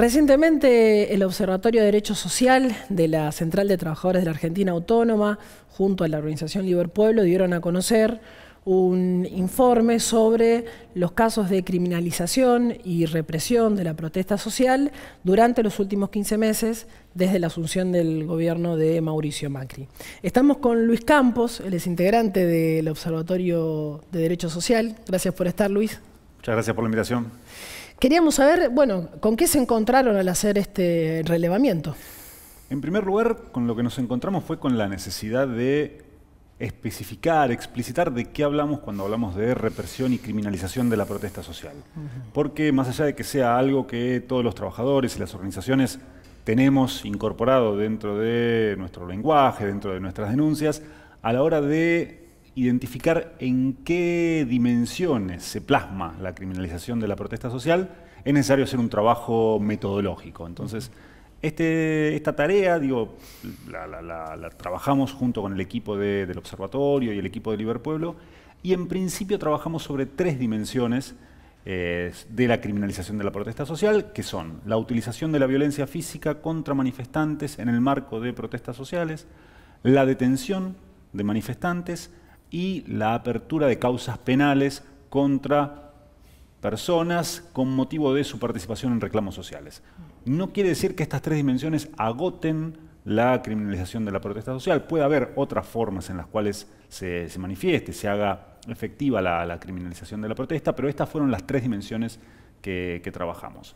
Recientemente, el Observatorio de Derecho Social de la Central de Trabajadores de la Argentina Autónoma, junto a la organización Liber Pueblo, dieron a conocer un informe sobre los casos de criminalización y represión de la protesta social durante los últimos 15 meses desde la asunción del gobierno de Mauricio Macri. Estamos con Luis Campos, él es integrante del Observatorio de Derecho Social. Gracias por estar, Luis. Muchas gracias por la invitación. Queríamos saber, bueno, ¿con qué se encontraron al hacer este relevamiento? En primer lugar, con lo que nos encontramos fue con la necesidad de especificar, explicitar de qué hablamos cuando hablamos de represión y criminalización de la protesta social. Porque más allá de que sea algo que todos los trabajadores y las organizaciones tenemos incorporado dentro de nuestro lenguaje, dentro de nuestras denuncias, a la hora de identificar en qué dimensiones se plasma la criminalización de la protesta social, es necesario hacer un trabajo metodológico. Entonces, este, esta tarea, digo, la, trabajamos junto con el equipo del observatorio y el equipo de Pueblo y en principio trabajamos sobre tres dimensiones eh, de la criminalización de la protesta social, que son la utilización de la violencia física contra manifestantes en el marco de protestas sociales, la detención de manifestantes y la apertura de causas penales contra personas con motivo de su participación en reclamos sociales. No quiere decir que estas tres dimensiones agoten la criminalización de la protesta social. Puede haber otras formas en las cuales se, manifieste, se haga efectiva la, criminalización de la protesta, pero estas fueron las tres dimensiones que trabajamos.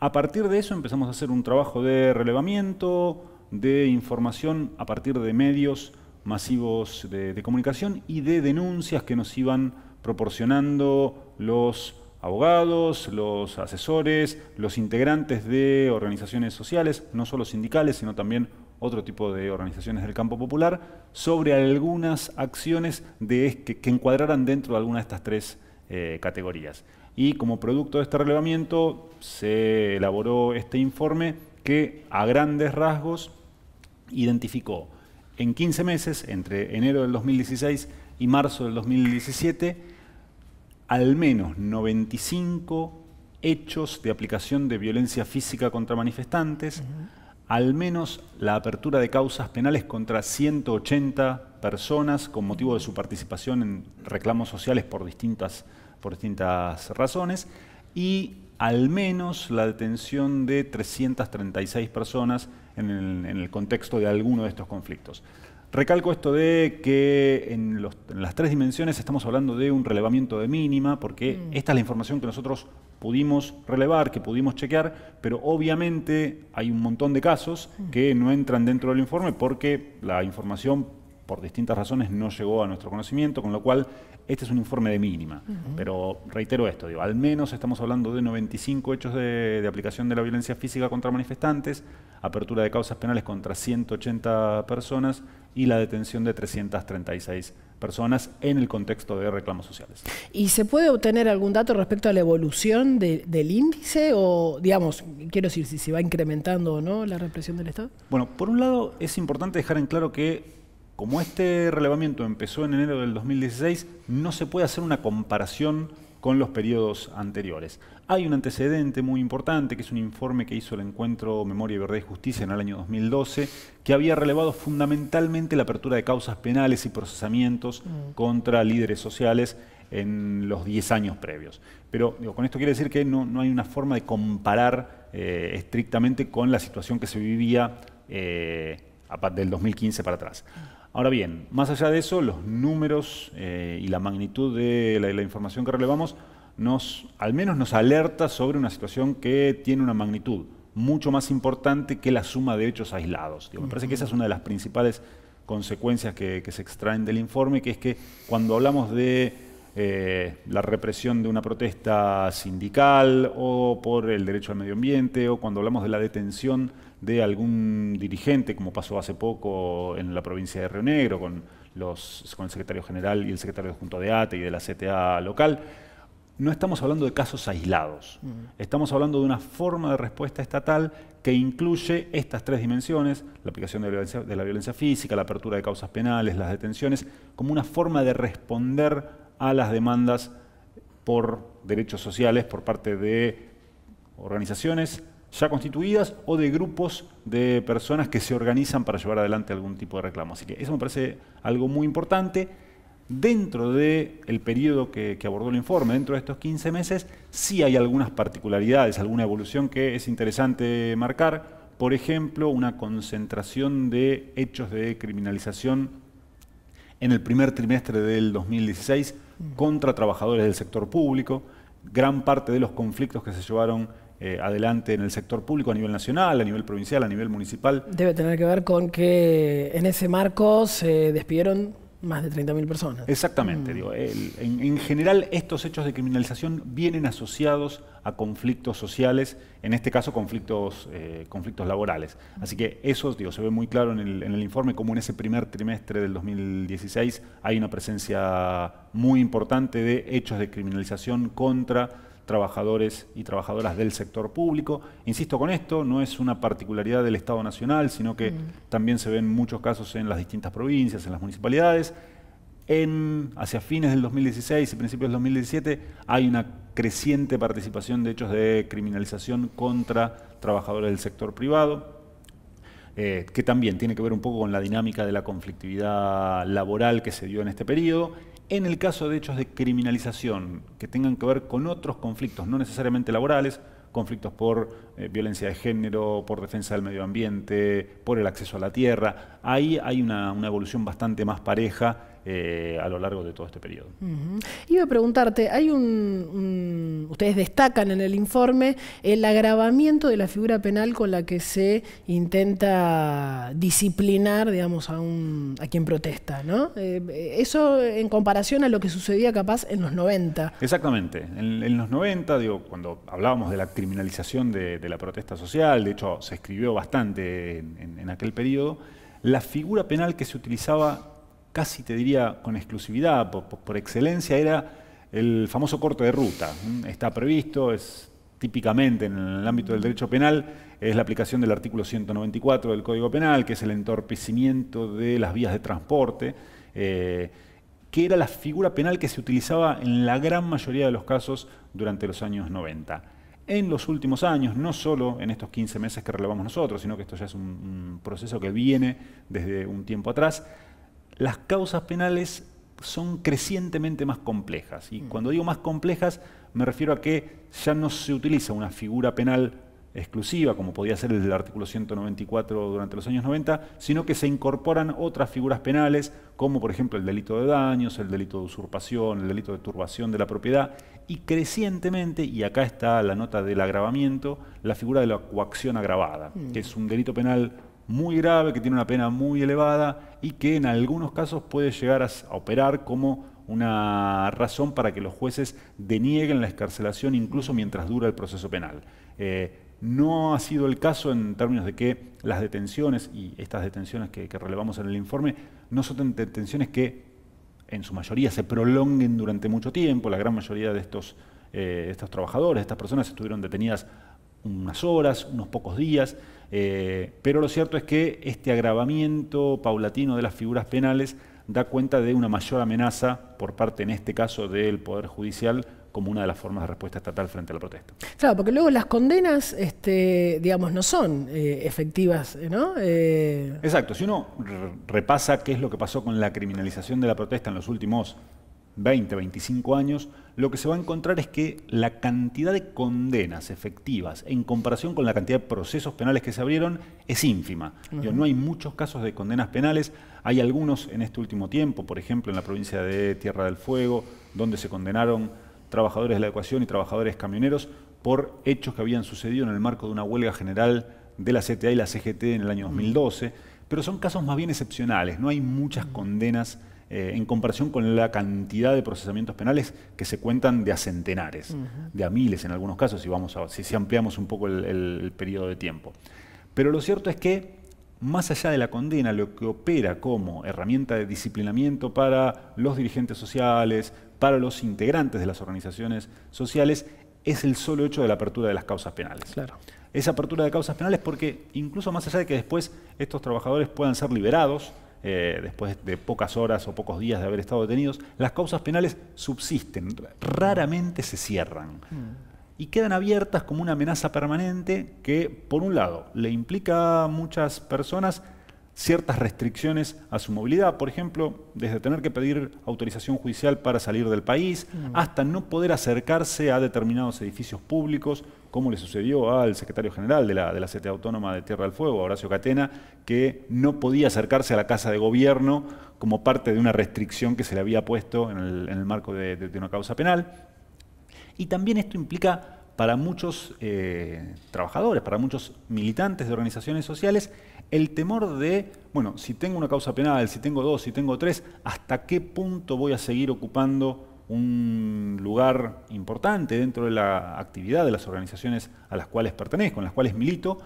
A partir de eso empezamos a hacer un trabajo de relevamiento, de información a partir de medios masivos de, comunicación y de denuncias que nos iban proporcionando los abogados, los asesores, los integrantes de organizaciones sociales, no solo sindicales, sino también otro tipo de organizaciones del campo popular, sobre algunas acciones que, encuadraran dentro de alguna de estas tres eh, categorías. Y como producto de este relevamiento se elaboró este informe que a grandes rasgos identificó en 15 meses, entre enero del 2016 y marzo del 2017, al menos 95 hechos de aplicación de violencia física contra manifestantes, al menos la apertura de causas penales contra 180 personas con motivo de su participación en reclamos sociales por distintas, por distintas razones, y al menos la detención de 336 personas en el, contexto de alguno de estos conflictos. Recalco esto de que en, las tres dimensiones estamos hablando de un relevamiento de mínima, porque mm. esta es la información que nosotros pudimos relevar, que pudimos chequear, pero obviamente hay un montón de casos mm. que no entran dentro del informe porque la información por distintas razones no llegó a nuestro conocimiento, con lo cual este es un informe de mínima. Pero reitero esto, digo, al menos estamos hablando de 95 hechos de, aplicación de la violencia física contra manifestantes, apertura de causas penales contra 180 personas y la detención de 336 personas en el contexto de reclamos sociales. ¿Y se puede obtener algún dato respecto a la evolución del índice o, digamos, quiero decir, si se va incrementando o no la represión del Estado? Bueno, por un lado es importante dejar en claro que como este relevamiento empezó en enero del 2016, no se puede hacer una comparación con los periodos anteriores. Hay un antecedente muy importante, que es un informe que hizo el encuentro Memoria, Verdad y Justicia en el año 2012, que había relevado fundamentalmente la apertura de causas penales y procesamientos mm. contra líderes sociales en los 10 años previos. Pero con esto quiere decir que no, hay una forma de comparar eh, estrictamente con la situación que se vivía eh, del 2015 para atrás. Ahora bien, más allá de eso, los números eh, y la magnitud de la, información que relevamos nos, al menos nos alerta sobre una situación que tiene una magnitud mucho más importante que la suma de hechos aislados. me parece que esa es una de las principales consecuencias que, se extraen del informe, que es que cuando hablamos de eh, la represión de una protesta sindical o por el derecho al medio ambiente o cuando hablamos de la detención de algún dirigente, como pasó hace poco en la provincia de Río Negro, con, los, el secretario general y el secretario Junto de ATE y de la CTA local, no estamos hablando de casos aislados. Mm. Estamos hablando de una forma de respuesta estatal que incluye estas tres dimensiones, la aplicación de la violencia física, la apertura de causas penales, las detenciones, como una forma de responder a las demandas por derechos sociales por parte de organizaciones, ya constituidas o de grupos de personas que se organizan para llevar adelante algún tipo de reclamo. Así que eso me parece algo muy importante. Dentro del periodo que, que, abordó el informe, dentro de estos 15 meses, sí hay algunas particularidades, alguna evolución que es interesante marcar. Por ejemplo, una concentración de hechos de criminalización en el primer trimestre del 2016 contra trabajadores del sector público. Gran parte de los conflictos que se llevaron eh, adelante en el sector público a nivel nacional, a nivel provincial, a nivel municipal. Debe tener que ver con que en ese marco se despidieron más de 30.000 personas. Exactamente, mm. en, general estos hechos de criminalización vienen asociados a conflictos sociales, en este caso conflictos, eh, conflictos laborales. Así que eso digo, se ve muy claro en el, en el informe, como en ese primer trimestre del 2016 hay una presencia muy importante de hechos de criminalización contra trabajadores y trabajadoras del sector público. Insisto con esto, no es una particularidad del Estado Nacional, sino que mm. también se ven muchos casos en las distintas provincias, en las municipalidades. hacia fines del 2016 y principios del 2017 hay una creciente participación de hechos de criminalización contra trabajadores del sector privado, eh, que también tiene que ver un poco con la dinámica de la conflictividad laboral que se dio en este periodo en el caso de hechos de criminalización que tengan que ver con otros conflictos, no necesariamente laborales, conflictos por eh, violencia de género, por defensa del medio ambiente, por el acceso a la tierra, ahí hay una evolución bastante más pareja eh, a lo largo de todo este periodo. Iba a preguntarte, hay un, ustedes destacan en el informe el agravamiento de la figura penal con la que se intenta disciplinar, digamos, a, un, a quien protesta, ¿no? Eh, eso en comparación a lo que sucedía capaz en los 90. Exactamente, en, los 90, cuando hablábamos de la criminalización de, la protesta social, de hecho se escribió bastante en, en aquel periodo, la figura penal que se utilizaba casi te diría con exclusividad, por, excelencia, era el famoso corte de ruta. Mm, está previsto, es típicamente en el ámbito del derecho penal, es la aplicación del artículo 194 del Código Penal, que es el entorpecimiento de las vías de transporte, eh, que era la figura penal que se utilizaba en la gran mayoría de los casos durante los años 90. En los últimos años, no solo en estos 15 meses que relevamos nosotros, sino que esto ya es un, un proceso que viene desde un tiempo atrás, las causas penales son crecientemente más complejas. Y mm. cuando digo más complejas, me refiero a que ya no se utiliza una figura penal exclusiva, como podía ser el del artículo 194 durante los años 90, sino que se incorporan otras figuras penales, como por ejemplo el delito de daños, el delito de usurpación, el delito de turbación de la propiedad, y crecientemente, y acá está la nota del agravamiento, la figura de la coacción agravada, mm. que es un delito penal muy grave, que tiene una pena muy elevada y que en algunos casos puede llegar a operar como una razón para que los jueces denieguen la escarcelación incluso mientras dura el proceso penal. Eh, no ha sido el caso en términos de que las detenciones, y estas detenciones que, relevamos en el informe, no son detenciones que en su mayoría se prolonguen durante mucho tiempo. La gran mayoría de estos, eh, estos trabajadores, estas personas estuvieron detenidas unas horas, unos pocos días. Eh, pero lo cierto es que este agravamiento paulatino de las figuras penales da cuenta de una mayor amenaza por parte, en este caso, del Poder Judicial como una de las formas de respuesta estatal frente a la protesta. Claro, porque luego las condenas, este, digamos, no son eh, efectivas, ¿no? Eh, Exacto, si uno repasa qué es lo que pasó con la criminalización de la protesta en los últimos 20, 25 años, lo que se va a encontrar es que la cantidad de condenas efectivas en comparación con la cantidad de procesos penales que se abrieron es ínfima. no hay muchos casos de condenas penales, hay algunos en este último tiempo, por ejemplo en la provincia de Tierra del Fuego, donde se condenaron trabajadores de la ecuación y trabajadores camioneros por hechos que habían sucedido en el marco de una huelga general de la CTA y la CGT en el año 2012, pero son casos más bien excepcionales, no hay muchas condenas eh, en comparación con la cantidad de procesamientos penales que se cuentan de a centenares, de a miles en algunos casos, si, vamos si, ampliamos un poco el, periodo de tiempo. Pero lo cierto es que más allá de la condena, lo que opera como herramienta de disciplinamiento para los dirigentes sociales, para los integrantes de las organizaciones sociales, es el solo hecho de la apertura de las causas penales. Claro. Esa apertura de causas penales porque incluso más allá de que después estos trabajadores puedan ser liberados, eh, después de pocas horas o pocos días de haber estado detenidos, las causas penales subsisten, raramente se cierran. Mm. Y quedan abiertas como una amenaza permanente que, por un lado, le implica a muchas personas ciertas restricciones a su movilidad, por ejemplo, desde tener que pedir autorización judicial para salir del país, mm. hasta no poder acercarse a determinados edificios públicos, como le sucedió al secretario general de la, de la Autónoma de Tierra del Fuego, Horacio Catena, que no podía acercarse a la Casa de Gobierno como parte de una restricción que se le había puesto en el, marco de una causa penal. Y también esto implica para muchos eh, trabajadores, para muchos militantes de organizaciones sociales, el temor de, bueno, si tengo una causa penal, si tengo dos, si tengo tres, ¿hasta qué punto voy a seguir ocupando un lugar importante dentro de la actividad de las organizaciones a las cuales pertenezco, en las cuales milito?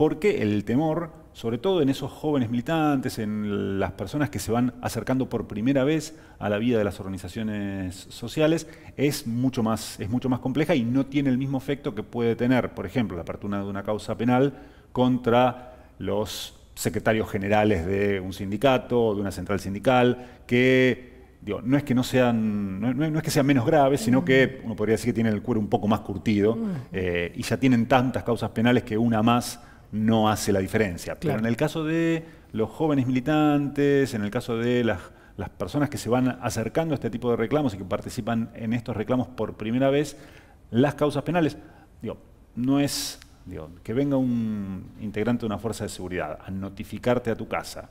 porque el temor, sobre todo en esos jóvenes militantes, en las personas que se van acercando por primera vez a la vida de las organizaciones sociales, es mucho más, es mucho más compleja y no tiene el mismo efecto que puede tener, por ejemplo, la apertura de una causa penal contra los secretarios generales de un sindicato o de una central sindical, que Digo, no es que no sean, no, es que sean menos graves, sino que uno podría decir que tienen el cuero un poco más curtido mm. eh, y ya tienen tantas causas penales que una más no hace la diferencia. Pero en el caso de los jóvenes militantes, en el caso de las, personas que se van acercando a este tipo de reclamos y que participan en estos reclamos por primera vez, las causas penales, digo, no es que venga un integrante de una fuerza de seguridad a notificarte a tu casa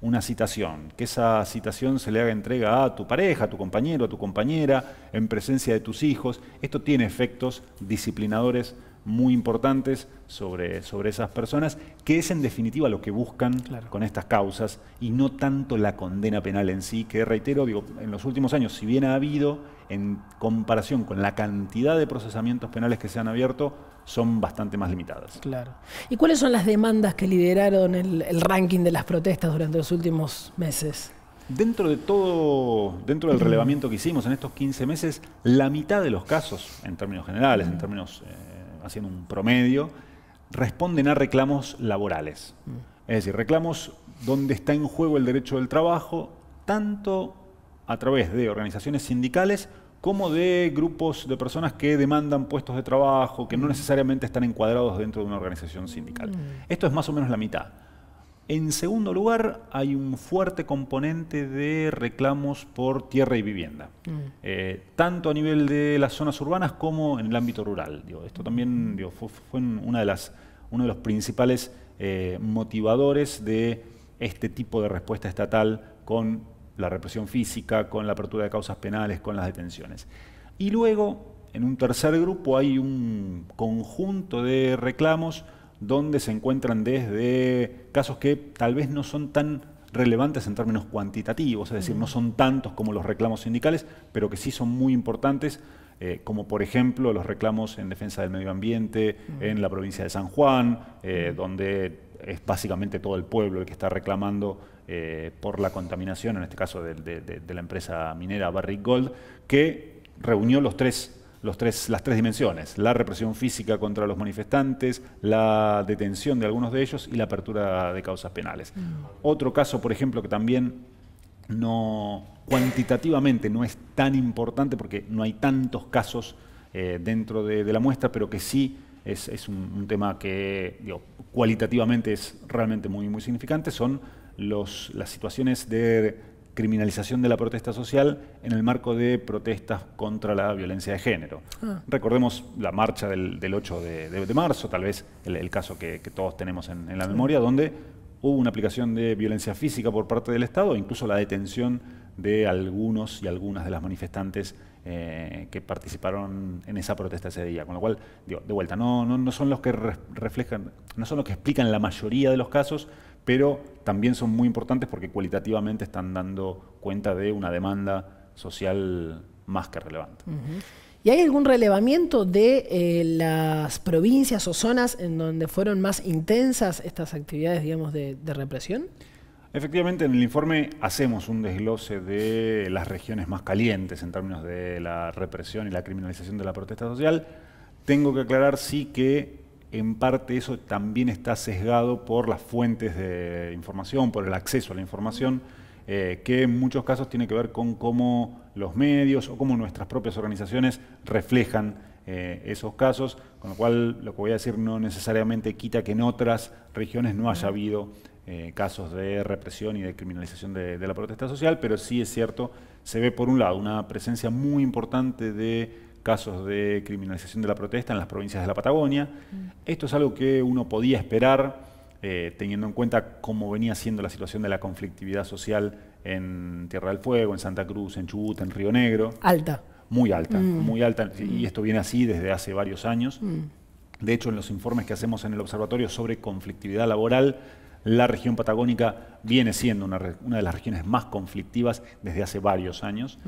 una citación, que esa citación se le haga entrega a tu pareja, a tu compañero, a tu compañera, en presencia de tus hijos, esto tiene efectos disciplinadores muy importantes sobre, sobre esas personas, que es en definitiva lo que buscan con estas causas y no tanto la condena penal en sí, que reitero, digo, en los últimos años, si bien ha habido, en comparación con la cantidad de procesamientos penales que se han abierto, son bastante más limitadas. Claro. ¿Y cuáles son las demandas que lideraron el, ranking de las protestas durante los últimos meses? Dentro de todo, dentro del mm. relevamiento que hicimos en estos 15 meses, la mitad de los casos, en términos generales, en mm. términos eh, haciendo un promedio, responden a reclamos laborales. Mm. Es decir, reclamos donde está en juego el derecho del trabajo, tanto a través de organizaciones sindicales como de grupos de personas que demandan puestos de trabajo, que no mm. necesariamente están encuadrados dentro de una organización sindical. Mm. Esto es más o menos la mitad. En segundo lugar, hay un fuerte componente de reclamos por tierra y vivienda, mm. eh, tanto a nivel de las zonas urbanas como en el ámbito rural. esto también fue, una de las, uno de los principales eh, motivadores de este tipo de respuesta estatal con la represión física, con la apertura de causas penales, con las detenciones. Y luego, en un tercer grupo, hay un conjunto de reclamos donde se encuentran desde casos que tal vez no son tan relevantes en términos cuantitativos, es decir, no son tantos como los reclamos sindicales, pero que sí son muy importantes, eh, como por ejemplo los reclamos en defensa del medio ambiente en la provincia de San Juan, eh, donde es básicamente todo el pueblo el que está reclamando eh, por la contaminación, en este caso de, de la empresa minera Barrick Gold, que reunió los tres tres, las tres dimensiones, la represión física contra los manifestantes, la detención de algunos de ellos y la apertura de causas penales. Mm. Otro caso, por ejemplo, que también no cuantitativamente no es tan importante porque no hay tantos casos eh, dentro de, la muestra, pero que sí es, un, tema que cualitativamente es realmente muy, muy significante, son los, las situaciones de criminalización de la protesta social en el marco de protestas contra la violencia de género. Ah. Recordemos la marcha del, 8 de, marzo, tal vez el, caso que, todos tenemos en, la memoria, donde hubo una aplicación de violencia física por parte del Estado, incluso la detención de algunos y algunas de las manifestantes eh, que participaron en esa protesta ese día. Con lo cual, de vuelta, no, no, son los que reflejan, no son los que explican la mayoría de los casos, pero también son muy importantes porque cualitativamente están dando cuenta de una demanda social más que relevante. ¿Y hay algún relevamiento de eh, las provincias o zonas en donde fueron más intensas estas actividades, digamos, de represión? Efectivamente, en el informe hacemos un desglose de las regiones más calientes en términos de la represión y la criminalización de la protesta social. Tengo que aclarar, sí, que en parte eso también está sesgado por las fuentes de información, por el acceso a la información, eh, que en muchos casos tiene que ver con cómo los medios o cómo nuestras propias organizaciones reflejan eh, esos casos, con lo cual lo que voy a decir no necesariamente quita que en otras regiones no haya habido eh, casos de represión y de criminalización de la protesta social, pero sí es cierto, se ve por un lado una presencia muy importante de casos de criminalización de la protesta en las provincias de la Patagonia. Mm. Esto es algo que uno podía esperar eh, teniendo en cuenta cómo venía siendo la situación de la conflictividad social en Tierra del Fuego, en Santa Cruz, en Chubut, en Río Negro. Alta. Muy alta, mm. muy alta. Y mm. esto viene así desde hace varios años. De hecho, en los informes que hacemos en el observatorio sobre conflictividad laboral, la región patagónica viene siendo una, de las regiones más conflictivas desde hace varios años.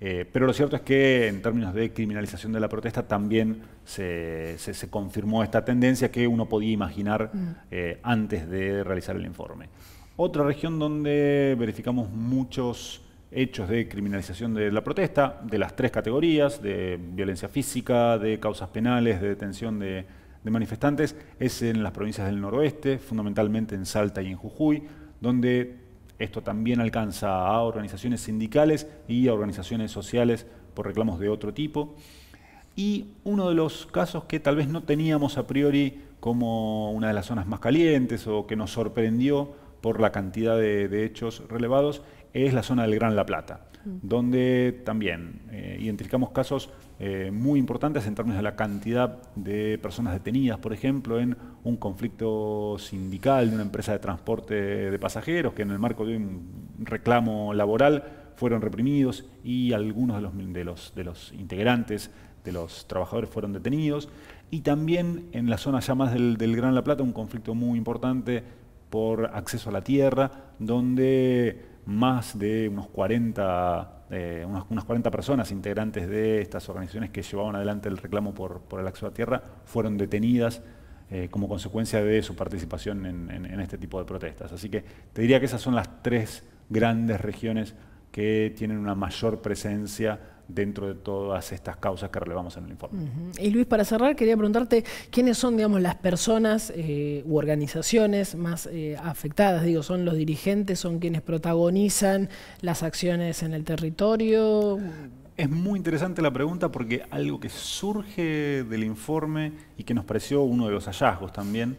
Eh, pero lo cierto es que en términos de criminalización de la protesta también se, confirmó esta tendencia que uno podía imaginar eh, antes de realizar el informe. Otra región donde verificamos muchos hechos de criminalización de la protesta, de las tres categorías, de violencia física, de causas penales, de detención de de manifestantes es en las provincias del noroeste, fundamentalmente en Salta y en Jujuy, donde esto también alcanza a organizaciones sindicales y a organizaciones sociales por reclamos de otro tipo. Y uno de los casos que tal vez no teníamos a priori como una de las zonas más calientes o que nos sorprendió por la cantidad de, hechos relevados es la zona del Gran La Plata donde también eh, identificamos casos eh, muy importantes en términos de la cantidad de personas detenidas, por ejemplo, en un conflicto sindical de una empresa de transporte de pasajeros, que en el marco de un reclamo laboral fueron reprimidos y algunos de los, de los, integrantes de los trabajadores fueron detenidos. Y también en la zona ya más del Gran La Plata, un conflicto muy importante por acceso a la tierra, donde más de unos 40, eh, unas, unas, 40 personas integrantes de estas organizaciones que llevaban adelante el reclamo por, el acceso a tierra fueron detenidas eh, como consecuencia de su participación en, este tipo de protestas. Así que te diría que esas son las tres grandes regiones que tienen una mayor presencia dentro de todas estas causas que relevamos en el informe. Y Luis, para cerrar, quería preguntarte quiénes son, digamos, las personas eh, u organizaciones más eh, afectadas, digo, son los dirigentes, son quienes protagonizan las acciones en el territorio. Es muy interesante la pregunta porque algo que surge del informe y que nos pareció uno de los hallazgos también,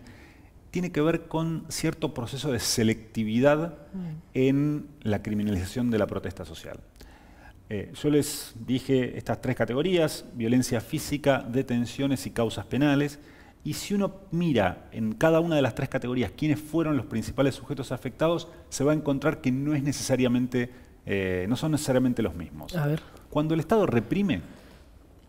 tiene que ver con cierto proceso de selectividad mm. en la criminalización de la protesta social. Eh, yo les dije estas tres categorías, violencia física, detenciones y causas penales. Y si uno mira en cada una de las tres categorías quiénes fueron los principales sujetos afectados, se va a encontrar que no, es necesariamente, eh, no son necesariamente los mismos. A Cuando el Estado reprime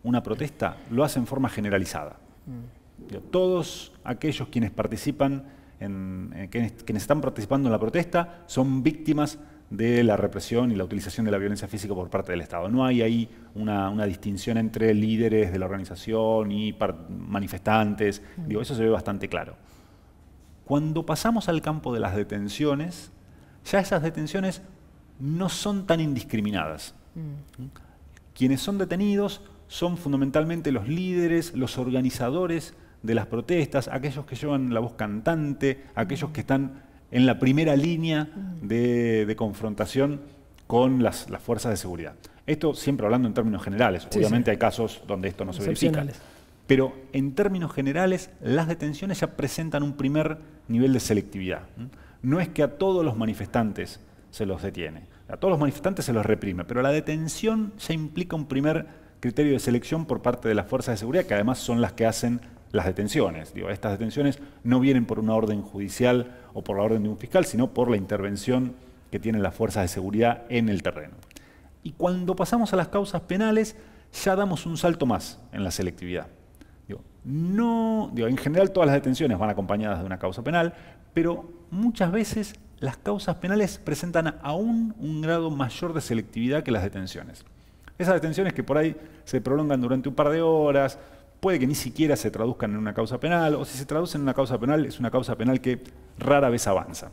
una protesta, lo hace en forma generalizada. Mm. Todos aquellos quienes participan eh, quienes, están participando en la protesta son víctimas de la represión y la utilización de la violencia física por parte del Estado. No hay ahí una, distinción entre líderes de la organización y manifestantes. Mm. eso se ve bastante claro. Cuando pasamos al campo de las detenciones, ya esas detenciones no son tan indiscriminadas. Mm. Quienes son detenidos son fundamentalmente los líderes, los organizadores de las protestas, aquellos que llevan la voz cantante, aquellos que están en la primera línea de, confrontación con las, fuerzas de seguridad. Esto siempre hablando en términos generales, obviamente hay casos donde esto no se verifica. Pero en términos generales, las detenciones ya presentan un primer nivel de selectividad. ¿Mm? No es que a todos los manifestantes se los detiene, a todos los manifestantes se los reprime, pero la detención ya implica un primer criterio de selección por parte de las fuerzas de seguridad, que además son las que hacen las detenciones. Digo, estas detenciones no vienen por una orden judicial o por la orden de un fiscal, sino por la intervención que tienen las fuerzas de seguridad en el terreno. Y cuando pasamos a las causas penales, ya damos un salto más en la selectividad. Digo, no, digo, en general todas las detenciones van acompañadas de una causa penal, pero muchas veces las causas penales presentan aún un grado mayor de selectividad que las detenciones. Esas detenciones que por ahí se prolongan durante un par de horas, puede que ni siquiera se traduzcan en una causa penal, o si se traducen en una causa penal, es una causa penal que rara vez avanza.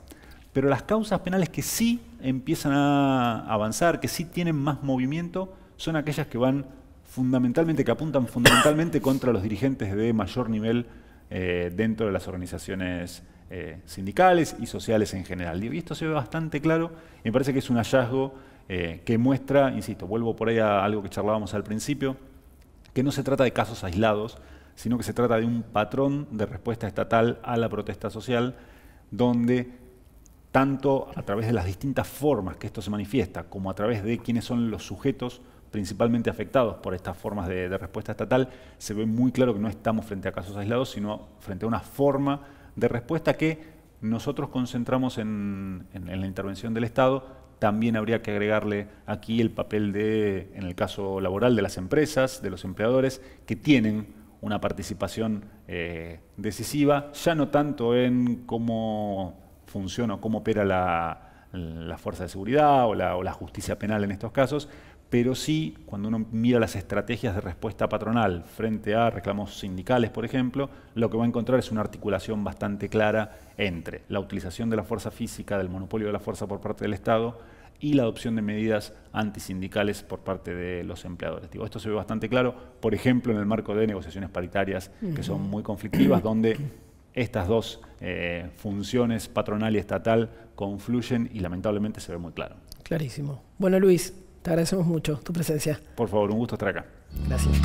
Pero las causas penales que sí empiezan a avanzar, que sí tienen más movimiento, son aquellas que van fundamentalmente, que apuntan fundamentalmente contra los dirigentes de mayor nivel eh, dentro de las organizaciones eh, sindicales y sociales en general. Y esto se ve bastante claro, y me parece que es un hallazgo eh, que muestra, insisto, vuelvo por ahí a algo que charlábamos al principio, que no se trata de casos aislados, sino que se trata de un patrón de respuesta estatal a la protesta social, donde tanto a través de las distintas formas que esto se manifiesta, como a través de quiénes son los sujetos principalmente afectados por estas formas de, respuesta estatal, se ve muy claro que no estamos frente a casos aislados, sino frente a una forma de respuesta que nosotros concentramos en la intervención del Estado, también habría que agregarle aquí el papel de, en el caso laboral, de las empresas, de los empleadores, que tienen una participación eh, decisiva, ya no tanto en cómo funciona o cómo opera la, fuerza de seguridad o la, o la justicia penal en estos casos, pero sí, cuando uno mira las estrategias de respuesta patronal frente a reclamos sindicales, por ejemplo, lo que va a encontrar es una articulación bastante clara entre la utilización de la fuerza física, del monopolio de la fuerza por parte del Estado, y la adopción de medidas antisindicales por parte de los empleadores. esto se ve bastante claro, por ejemplo, en el marco de negociaciones paritarias, que son muy conflictivas, donde estas dos eh, funciones, patronal y estatal, confluyen y lamentablemente se ve muy claro. Clarísimo. Bueno, Luis, te agradecemos mucho tu presencia. Por favor, un gusto estar acá. Gracias.